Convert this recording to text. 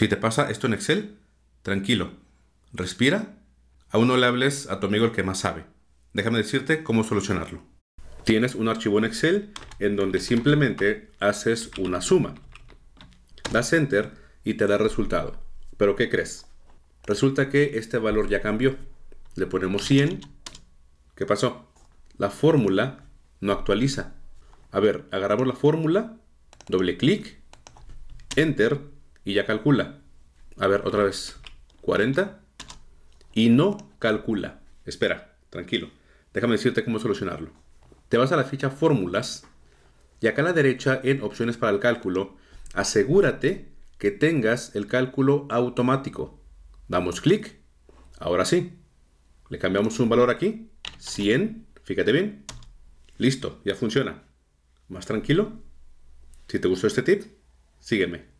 Si te pasa esto en Excel, tranquilo, respira, aún no le hables a tu amigo el que más sabe. Déjame decirte cómo solucionarlo. Tienes un archivo en Excel en donde simplemente haces una suma. Das enter y te da resultado. Pero ¿qué crees? Resulta que este valor ya cambió. Le ponemos 100. ¿Qué pasó? La fórmula no actualiza. A ver, agarramos la fórmula, doble clic, enter y ya calcula. A ver, otra vez. 40 y no calcula. Espera, tranquilo. Déjame decirte cómo solucionarlo. Te vas a la ficha fórmulas y acá a la derecha en opciones para el cálculo, asegúrate que tengas el cálculo automático. Damos clic. Ahora sí. Le cambiamos un valor aquí. 100. Fíjate bien. Listo, ya funciona. ¿Más tranquilo? Si te gustó este tip, sígueme.